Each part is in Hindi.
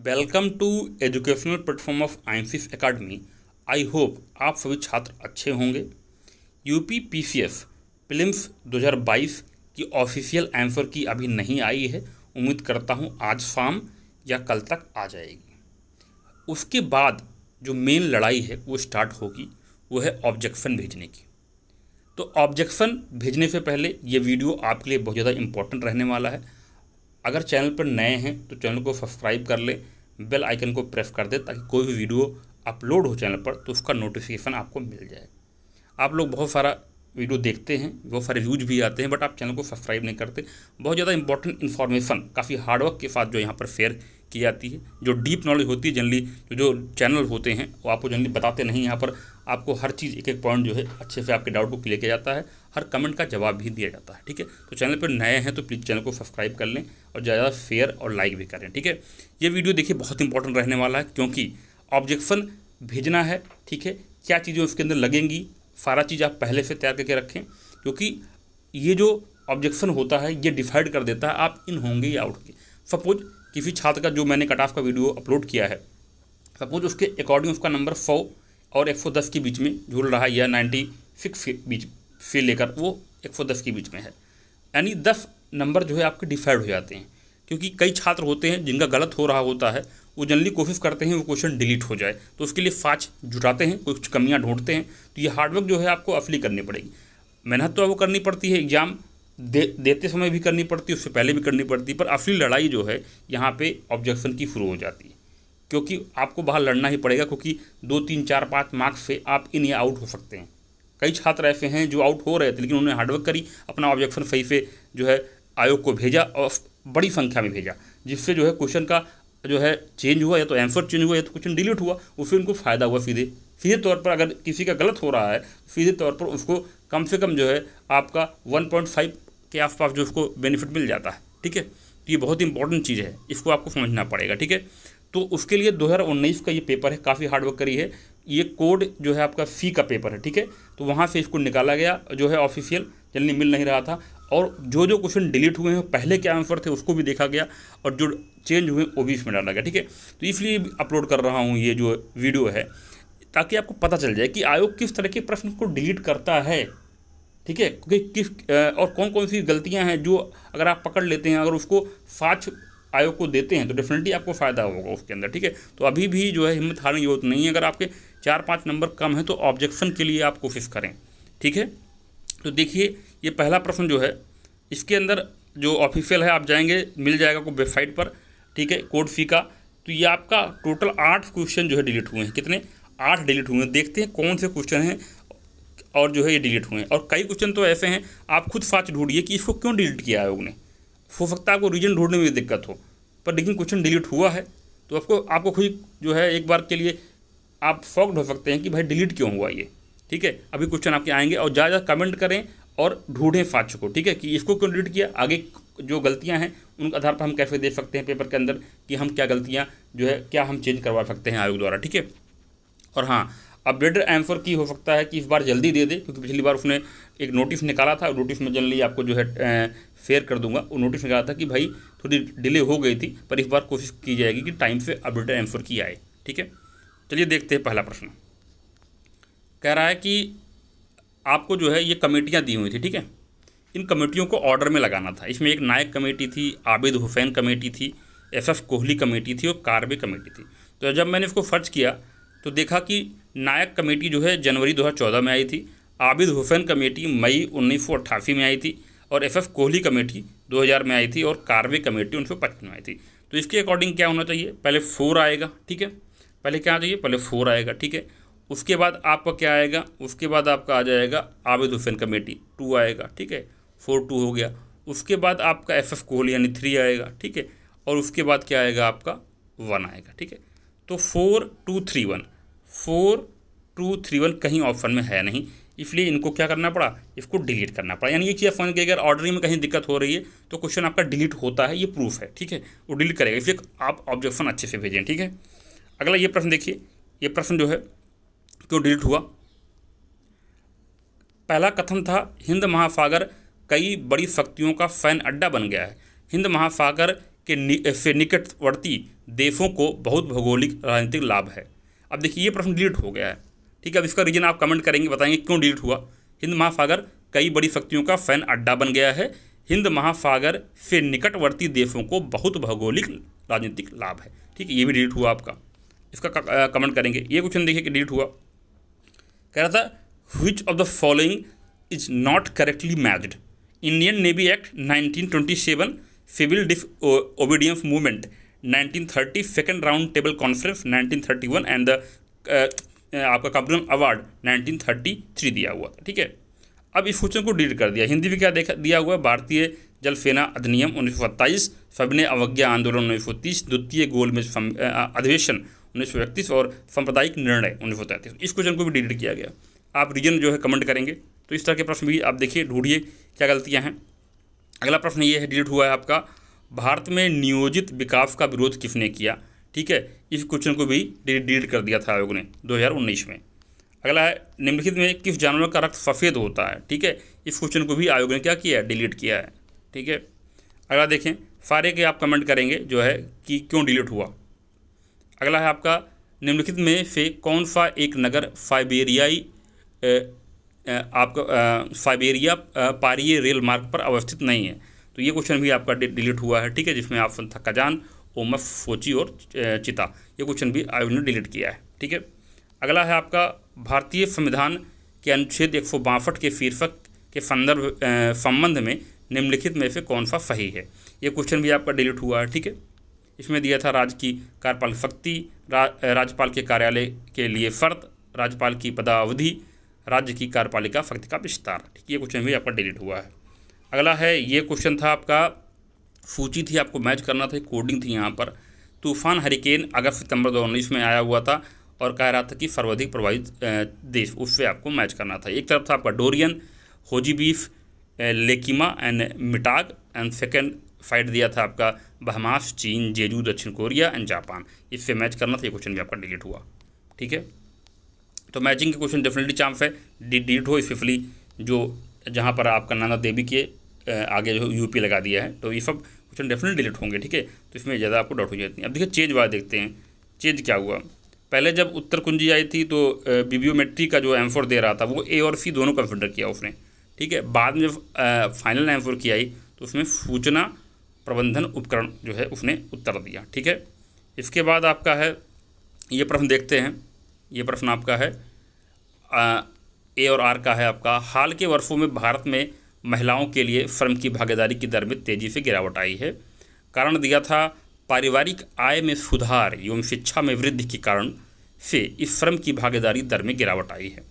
welcome to educational platform of आइंसिस एकेडमी आई होप आप सभी छात्र अच्छे होंगे यूपी पीसीएस हज़ार 2022 की ऑफिशियल आंसर की अभी नहीं आई है उम्मीद करता हूं आज शाम या कल तक आ जाएगी उसके बाद जो मेन लड़ाई है वो स्टार्ट होगी वो है ऑब्जेक्शन भेजने की तो ऑब्जेक्शन भेजने से पहले ये वीडियो आपके लिए बहुत ज़्यादा इंपॉर्टेंट रहने वाला है अगर चैनल पर नए हैं तो चैनल को सब्सक्राइब कर लें बेल आइकन को प्रेस कर दें ताकि कोई भी वीडियो अपलोड हो चैनल पर तो उसका नोटिफिकेशन आपको मिल जाए आप लोग बहुत सारा वीडियो देखते हैं बहुत सारे व्यूज भी आते हैं बट आप चैनल को सब्सक्राइब नहीं करते बहुत ज़्यादा इंपॉर्टेंट इन्फॉर्मेशन काफ़ी हार्डवर्क के साथ जो यहाँ पर शेयर की जाती है जो डीप नॉलेज होती है जनरली जो जो चैनल होते हैं वो आपको जनरली बताते नहीं यहाँ पर आपको हर चीज़ एक एक पॉइंट जो है अच्छे से आपके डाउट को क्लियर किया जाता है हर कमेंट का जवाब भी दिया जाता है ठीक है तो चैनल पर नए हैं तो प्लीज़ चैनल को सब्सक्राइब कर लें और ज़्यादा शेयर और लाइक भी करें ठीक है ये वीडियो देखिए बहुत इंपॉर्टेंट रहने वाला है क्योंकि ऑब्जेक्शन भेजना है ठीक है क्या चीज़ें उसके अंदर लगेंगी सारा चीज़ आप पहले से तैयार करके रखें क्योंकि ये जो ऑब्जेक्शन होता है ये डिसाइड कर देता है आप इन होंगे या आउट होंगे सपोज किसी छात्र का जो मैंने कट ऑफ का वीडियो अपलोड किया है सपोज उसके अकॉर्डिंग उसका नंबर सौ और एक सौ दस के बीच में झूल रहा है या नाइन्टी सिक्स के बीच से लेकर वो एक सौ दस के बीच में है यानी दस नंबर जो है आपके डिफाइड हो जाते हैं क्योंकि कई छात्र होते हैं जिनका गलत हो रहा होता है वो जनरली कोशिश करते हैं वो क्वेश्चन डिलीट हो जाए तो उसके लिए फाच जुटाते हैं कुछ कमियाँ ढूंढते हैं तो ये हार्डवर्क जो है आपको असली करनी पड़ेगी मेहनत तो वो करनी पड़ती है एग्ज़ाम दे, देते समय भी करनी पड़ती है उससे पहले भी करनी पड़ती पर असली लड़ाई जो है यहाँ पे ऑब्जेक्शन की शुरू हो जाती है क्योंकि आपको बाहर लड़ना ही पड़ेगा क्योंकि दो तीन चार पाँच मार्क्स से आप इन या आउट हो सकते हैं कई छात्र ऐसे हैं जो आउट हो रहे थे लेकिन उन्होंने हार्डवर्क करी अपना ऑब्जेक्शन सही से जो है आयोग को भेजा और बड़ी संख्या में भेजा जिससे जो है क्वेश्चन का जो है चेंज हुआ या तो आंसर चेंज हुआ या तो क्वेश्चन डिलीट हुआ उससे उनको फ़ायदा हुआ सीधे सीधे तौर पर अगर किसी का गलत हो रहा है सीधे तौर पर उसको कम से कम जो है आपका 1.5 के आसपास जो उसको बेनिफिट मिल जाता है ठीक है तो ये बहुत इंपॉर्टेंट चीज़ है इसको आपको समझना पड़ेगा ठीक है तो उसके लिए उन्नीस का ये पेपर है काफ़ी हार्डवर्क करी है ये कोड जो है आपका सी का पेपर है ठीक है तो वहाँ से इसको निकाला गया जो है ऑफिशियल जल्दी मिल नहीं रहा था और जो जो क्वेश्चन डिलीट हुए हैं पहले के आंसर थे उसको भी देखा गया और जो चेंज हुए वो भी इसमें डाला गया ठीक है तो इसलिए अपलोड कर रहा हूँ ये जो वीडियो है ताकि आपको पता चल जाए कि आयोग किस तरह के प्रश्न को डिलीट करता है ठीक है कि किस और कौन कौन सी गलतियां हैं जो अगर आप पकड़ लेते हैं अगर उसको साक्ष आयोग को देते हैं तो डेफिनेटली आपको फ़ायदा होगा उसके अंदर ठीक है तो अभी भी जो है हिम्मत हारने की जरूरत नहीं है अगर आपके चार पाँच नंबर कम है तो ऑब्जेक्शन के लिए आप कोशिश करें ठीक है तो देखिए ये पहला प्रश्न जो है इसके अंदर जो ऑफिशियल है आप जाएंगे मिल जाएगा आपको वेबसाइट पर ठीक है कोड फी का तो ये आपका टोटल आठ क्वेश्चन जो है डिलीट हुए हैं कितने आठ डिलीट हुए हैं देखते हैं कौन से क्वेश्चन हैं और जो है ये डिलीट हुए हैं और कई क्वेश्चन तो ऐसे हैं आप खुद फाच ढूंढिए कि इसको क्यों डिलीट किया आयोग ने हो सकता है आपको रीजन ढूंढने में दिक्कत हो पर लेकिन क्वेश्चन डिलीट हुआ है तो आपको आपको खुद जो है एक बार के लिए आप फॉक्ड हो सकते हैं कि भाई डिलीट क्यों हुआ ये ठीक है अभी क्वेश्चन आपके आएंगे और ज़्यादा कमेंट करें और ढूंढें फाच को ठीक है कि इसको क्यों डिलीट किया आगे जो गलतियां हैं उन आधार पर हम कैसे देख सकते हैं पेपर के अंदर कि हम क्या गलतियां जो है क्या हम चेंज करवा सकते हैं आयोग द्वारा ठीक है और हाँ अपडेटर आंसर की हो सकता है कि इस बार जल्दी दे दे क्योंकि पिछली बार उसने एक नोटिस निकाला था नोटिस में जनरली आपको जो है फेयर कर दूंगा वो नोटिस निकाला था कि भाई थोड़ी डिले हो गई थी पर इस बार कोशिश की जाएगी कि टाइम से अपडेटर आंसर की आए ठीक है चलिए देखते हैं पहला प्रश्न कह रहा है कि आपको जो है ये कमेटियाँ दी हुई थी ठीक है इन कमेटियों को ऑर्डर में लगाना था इसमें एक नायक कमेटी थी आबिद हुसैन कमेटी थी एस कोहली कमेटी थी और कार्बे कमेटी थी तो जब मैंने इसको फर्ज किया तो देखा कि नायक कमेटी जो है जनवरी 2014 में आई थी आबिद हुसैन कमेटी मई उन्नीस में आई थी और एफएफ एफ कोहली कमेटी 2000 में आई थी और कार्वे कमेटी उन्नीस में आई थी तो इसके अकॉर्डिंग क्या होना चाहिए पहले फोर आएगा ठीक है पहले क्या चाहिए पहले फोर आएगा ठीक है उसके बाद आपका क्या आएगा उसके बाद आपका आ जाएगा आबिद हुसैन कमेटी टू आएगा ठीक है फोर टू हो गया उसके बाद आपका एफ एफ कोहली यानी थ्री आएगा ठीक है और उसके बाद क्या आएगा आपका वन आएगा ठीक है तो four two three one four two three one कहीं ऑप्शन में है नहीं इसलिए इनको क्या करना पड़ा इसको डिलीट करना पड़ा यानी ये चीज़ फोन की अगर ऑर्डरिंग में कहीं दिक्कत हो रही है तो क्वेश्चन आपका डिलीट होता है ये प्रूफ है ठीक है वो डिलीट करेगा इसलिए आप ऑब्जेक्शन अच्छे से भेजें ठीक है अगला ये प्रश्न देखिए ये प्रश्न जो है क्यों डिलीट हुआ पहला कथन था हिंद महासागर कई बड़ी शक्तियों का फैन अड्डा बन गया है हिंद महासागर के नि, से निकटवर्ती देशों को बहुत भौगोलिक राजनीतिक लाभ है अब देखिए ये प्रश्न डिलीट हो गया है ठीक है अब इसका रीजन आप कमेंट करेंगे बताएंगे क्यों डिलीट हुआ हिंद महासागर कई बड़ी शक्तियों का फैन अड्डा बन गया है हिंद महासागर से निकटवर्ती देशों को बहुत भौगोलिक राजनीतिक लाभ है ठीक है ये भी डिलीट हुआ आपका इसका कमेंट करेंगे ये क्वेश्चन देखिए कि डिलीट हुआ कह रहा था which of the following is not correctly matched Indian navy act 1927 civil disobedience movement 1930 second round table conference 1931 and the आपका कब्रन अवार्ड 1933 दिया हुआ ठीक है अब इस क्वेश्चन को डिलीट कर दिया हिंदी में क्या देखा दिया हुआ है भारतीय जल सेना अधिनियम उन्नीस सौ सत्ताईस सविनय अवज्ञा आंदोलन उन्नीस सौ तीस द्वितीय गोलमेज uh, अधिवेशन उन्नीस सौ इकतीस और सांप्रदायिक निर्णय उन्नीस सौ तैंतीस इस क्वेश्चन को भी डिलीट किया गया आप रीजन जो है कमेंट करेंगे तो इस तरह के प्रश्न भी आप देखिए ढूंढिए क्या गलतियाँ हैं अगला प्रश्न ये है डिलीट हुआ है आपका भारत में नियोजित विकास का विरोध किसने किया ठीक है इस क्वेश्चन को भी डिलीट कर दिया था आयोग ने 2019 में अगला है निम्नलिखित में किस जानवर का रक्त सफ़ेद होता है ठीक है इस क्वेश्चन को भी आयोग ने क्या किया है डिलीट किया है ठीक है अगला देखें सारे के आप कमेंट करेंगे जो है कि क्यों डिलीट हुआ अगला है आपका निम्नलिखित में से कौन सा एक नगर फाइबेरियाई आपका फाइबेरिया पारिय रेल मार्ग पर अवस्थित नहीं है तो ये क्वेश्चन भी आपका डिलीट हुआ है ठीक है जिसमें ऑप्शन था कजान ओमफ फोची और चिता ये क्वेश्चन भी आयोग ने डिलीट किया है ठीक है अगला है आपका भारतीय संविधान के अनुच्छेद एक के शीर्षक के संदर्भ संबंध में निम्नलिखित में से कौन सा सही है ये क्वेश्चन भी आपका डिलीट हुआ है ठीक है इसमें दिया था राज्य की कार्यपाल शक्ति रा, राज्यपाल के कार्यालय के लिए शर्त राज्यपाल की पदावधि राज्य की कार्यपालिका शक्ति का विस्तार ठीक है ये क्वेश्चन भी आपका डिलीट हुआ है अगला है ये क्वेश्चन था आपका सूची थी आपको मैच करना था कोडिंग थी यहाँ पर तूफान हरिकेन अगस्त सितंबर दो में आया हुआ था और कह रहा था कि सर्वाधिक प्रभावित देश उससे आपको मैच करना था एक तरफ था आपका डोरियन होजी बीफ Lekima and Mitag and second fight दिया था आपका बहमास चीन जेजू दक्षिण कोरिया एंड जापान इससे मैच करना था ये क्वेश्चन भी आपका डिलीट हुआ ठीक है तो मैचिंग के क्वेश्चन डेफिनेटली चांस है डिलीट हो स्पेशली जो जहाँ पर आपका नाना देवी के आगे जो यूपी लगा दिया है तो ये सब क्वेश्चन डेफिनेट डिलीट होंगे ठीक है तो इसमें ज़्यादा आपको डाउट हो जाती है अब देखिए चेंज वाला देखते हैं चेंज क्या हुआ पहले जब उत्तर कुंजी आई थी तो बीबियोमेट्री का जो एम्फोर दे रहा था वो ए और सी दोनों कंसिडर किया उसने ठीक है बाद में जब फाइनल एम्फोर किया आई तो उसमें सूचना प्रबंधन उपकरण जो है उसने उत्तर दिया ठीक है इसके बाद आपका है ये प्रश्न देखते हैं ये प्रश्न आपका है आ, ए और आर का है आपका हाल के वर्षों में भारत में महिलाओं के लिए फर्म की भागीदारी की दर में तेज़ी से गिरावट आई है कारण दिया था पारिवारिक आय में सुधार एवं शिक्षा में वृद्धि के कारण से इस फर्म की भागीदारी दर में गिरावट आई है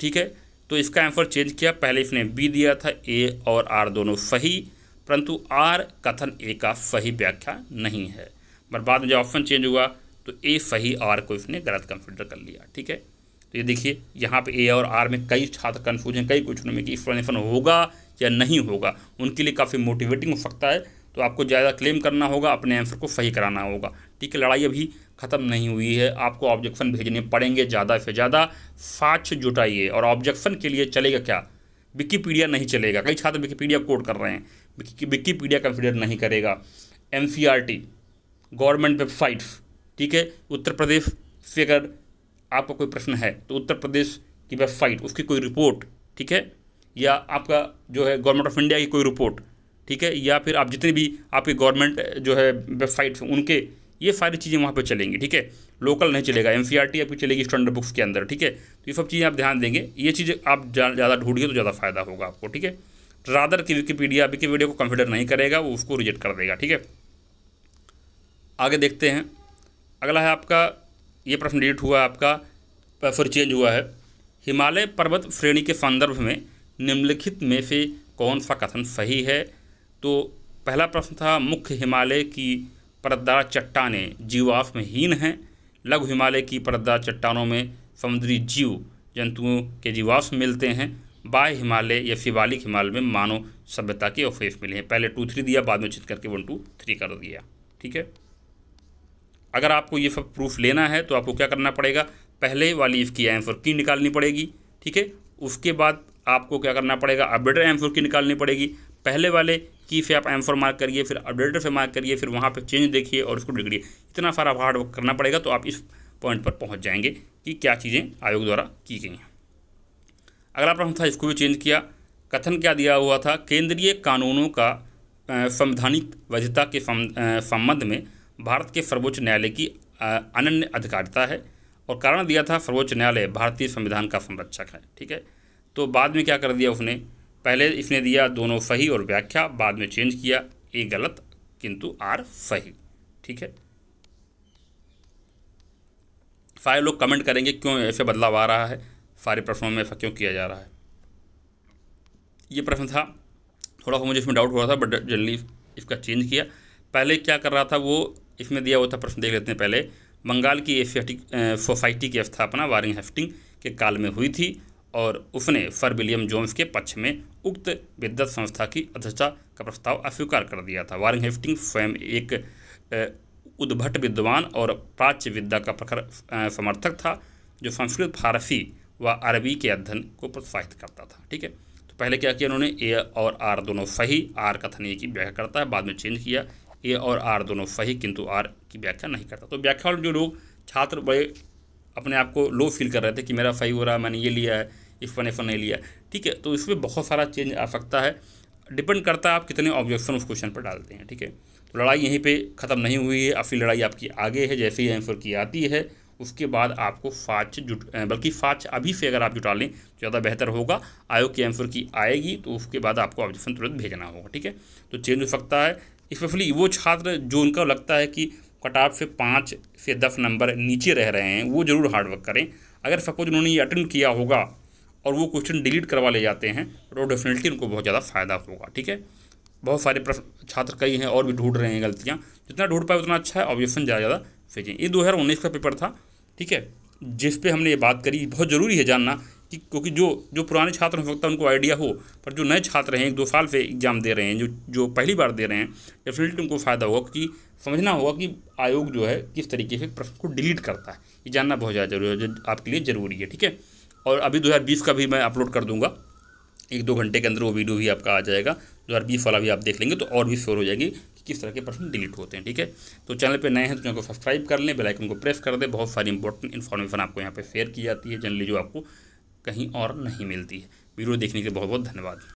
ठीक है तो इसका आंसर चेंज किया पहले इसने बी दिया था ए और आर दोनों सही परंतु आर कथन ए का सही व्याख्या नहीं है पर बाद में जब ऑप्शन चेंज हुआ तो ए सही आर को इसने गलत कंसिडर कर लिया ठीक है तो ये देखिए यहाँ पे ए और आर में कई छात्र कन्फ्यूज हैं कई क्वेश्चनों में कि एक्सप्लेनेशन होगा या नहीं होगा उनके लिए काफ़ी मोटिवेटिंग हो सकता है तो आपको ज़्यादा क्लेम करना होगा अपने आंसर को सही कराना होगा ठीक है लड़ाई अभी ख़त्म नहीं हुई है आपको ऑब्जेक्शन भेजने पड़ेंगे ज़्यादा से ज़्यादा साक्ष जुटाइए और ऑब्जेक्शन के लिए चलेगा क्या विकीपीडिया नहीं चलेगा कई छात्र विकीपीडिया कोड कर रहे हैं विकीपीडिया कंसिडर नहीं करेगा एम गवर्नमेंट वेबसाइट्स ठीक है उत्तर प्रदेश फिगर आपका कोई प्रश्न है तो उत्तर प्रदेश की वेबसाइट उसकी कोई रिपोर्ट ठीक है या आपका जो है गवर्नमेंट ऑफ इंडिया की कोई रिपोर्ट ठीक है या फिर आप जितने भी आपके गवर्नमेंट जो है वेबसाइट्स उनके ये सारी चीज़ें वहाँ पे चलेंगी ठीक है लोकल नहीं चलेगा एम आपकी चलेगी स्टैंडर्ड बुक्स के अंदर ठीक है तो ये सब चीज़ें आप ध्यान देंगे ये चीज़ें आप ज़्यादा ढूंढिए तो ज़्यादा फायदा होगा आपको ठीक है रादर की विकीपीडिया विकीपीडिया को कंसिडर नहीं करेगा वो उसको रिजेक्ट कर देगा ठीक है आगे देखते हैं अगला है आपका ये प्रश्न डिलीट हुआ आपका फिर चेंज हुआ है हिमालय पर्वत श्रेणी के संदर्भ में निम्नलिखित में से कौन सा कथन सही है तो पहला प्रश्न था मुख्य हिमालय की परतदार चट्टानें जीवाश्महीन हैं लघु हिमालय की परतदार चट्टानों में समुद्री जीव जंतुओं के जीवाश्म मिलते हैं बाह्य हिमालय या शिवालिक हिमालय में मानव सभ्यता के अवशेष मिले हैं पहले टू थ्री दिया बाद में चित करके वन टू थ्री कर दिया ठीक है अगर आपको ये सब प्रूफ लेना है तो आपको क्या करना पड़ेगा पहले वाली इसकी एम फोर की निकालनी पड़ेगी ठीक है उसके बाद आपको क्या करना पड़ेगा अपडेटर एम फोर की निकालनी पड़ेगी पहले वाले की से आप एम फोर मार्क करिए फिर अपडेटर से मार्क करिए फिर वहाँ पर चेंज देखिए और उसको डिग्री इतना सारा हार्ड वर्क करना पड़ेगा तो आप इस पॉइंट पर पहुँच जाएंगे कि क्या चीज़ें आयोग द्वारा की गई हैं अगला प्रश्न था इसको भी चेंज किया कथन क्या दिया हुआ था केंद्रीय कानूनों का संवैधानिक वैधता के संबंध में भारत के सर्वोच्च न्यायालय की अनन्य अधिकारिता है और कारण दिया था सर्वोच्च न्यायालय भारतीय संविधान का संरक्षक है ठीक है तो बाद में क्या कर दिया उसने पहले इसने दिया दोनों सही और व्याख्या बाद में चेंज किया ए गलत किंतु आर सही ठीक है सारे लोग कमेंट करेंगे क्यों ऐसे बदलाव आ रहा है सारे प्रश्नों में ऐसा क्यों किया जा रहा है ये प्रश्न था थोड़ा सा मुझे इसमें डाउट हो रहा था बट जल्दी इसका चेंज किया पहले क्या कर रहा था वो इसमें दिया हुआ था प्रश्न देख लेते हैं पहले बंगाल की एशियाटिक सोसाइटी की स्थापना वारिंग हेफ्टिंग के काल में हुई थी और उसने सर विलियम जोन्स के पक्ष में उक्त विद्युत संस्था की अध्यक्षता का प्रस्ताव अस्वीकार कर दिया था वारिंग हेफ्टिंग स्वयं एक उद्भट विद्वान और प्राच्य विद्या का प्रखर समर्थक था जो संस्कृत फारसी व अरबी के अध्ययन को प्रोत्साहित करता था ठीक है तो पहले क्या किया उन्होंने ए और आर दोनों सही आर कथन एक की व्याख्या करता है बाद में चेंज किया ए और आर दोनों सही किंतु आर की व्याख्या नहीं करता तो व्याख्या में जो लोग छात्र बड़े अपने आप को लो फील कर रहे थे कि मेरा सही हो रहा है मैंने ये लिया है एक्सप्लेनेशन नहीं लिया ठीक है तो इसमें बहुत सारा चेंज आ सकता है डिपेंड करता है आप कितने ऑब्जेक्शन उस क्वेश्चन पर डालते हैं ठीक है तो लड़ाई यहीं पे ख़त्म नहीं हुई है असली लड़ाई आपकी आगे है जैसे ही आंसर की आती है उसके बाद आपको फाच जुट बल्कि फाच अभी से अगर आप जुटा लें तो ज़्यादा बेहतर होगा आयोग की आंसर की आएगी तो उसके बाद आपको ऑब्जेक्शन तुरंत भेजना होगा ठीक है तो चेंज हो सकता है स्पेशली वो छात्र जो उनका लगता है कि कट ऑफ से पाँच से दस नंबर नीचे रह रहे हैं वो ज़रूर हार्डवर्क करें अगर सपोज उन्होंने ये अटेंड किया होगा और वो क्वेश्चन डिलीट करवा ले जाते हैं तो डेफिनेटली उनको बहुत ज़्यादा फ़ायदा होगा ठीक है बहुत सारे प्रश्न छात्र कई हैं और भी ढूंढ रहे हैं गलतियाँ जितना ढूंढ पाए उतना अच्छा है ऑब्जेक्शन ज़्यादा ज़्यादा भेजें ये दो हज़ार उन्नीस का पेपर था ठीक है जिस पर हमने ये बात करी बहुत ज़रूरी है जानना कि क्योंकि जो जो पुराने छात्र हो सकता है उनको आइडिया हो पर जो नए छात्र हैं एक दो साल से एग्ज़ाम दे रहे हैं जो जो पहली बार दे रहे हैं डेफिनेटली उनको फ़ायदा होगा क्योंकि समझना होगा कि आयोग जो है किस तरीके से प्रश्न को डिलीट करता है ये जानना बहुत ज़्यादा जरूरी है आपके लिए ज़रूरी है ठीक है और अभी दो का भी मैं अपलोड कर दूँगा एक दो घंटे के अंदर वो वीडियो भी आपका आ जाएगा दो हज़ार बीस वाला भी आप देख लेंगे तो और भी शोर हो जाएगी कि किस तरह के प्रश्न डिलीट होते हैं ठीक है तो चैनल पे नए हैं तो चैनल को सब्सक्राइब कर लें बेलाइकन को प्रेस कर दें बहुत सारी इंपॉर्टेंट इन्फॉर्मेशन आपको यहाँ पे शेयर की जाती है जनरली जो आपको कहीं और नहीं मिलती है वीडियो देखने के लिए बहुत बहुत धन्यवाद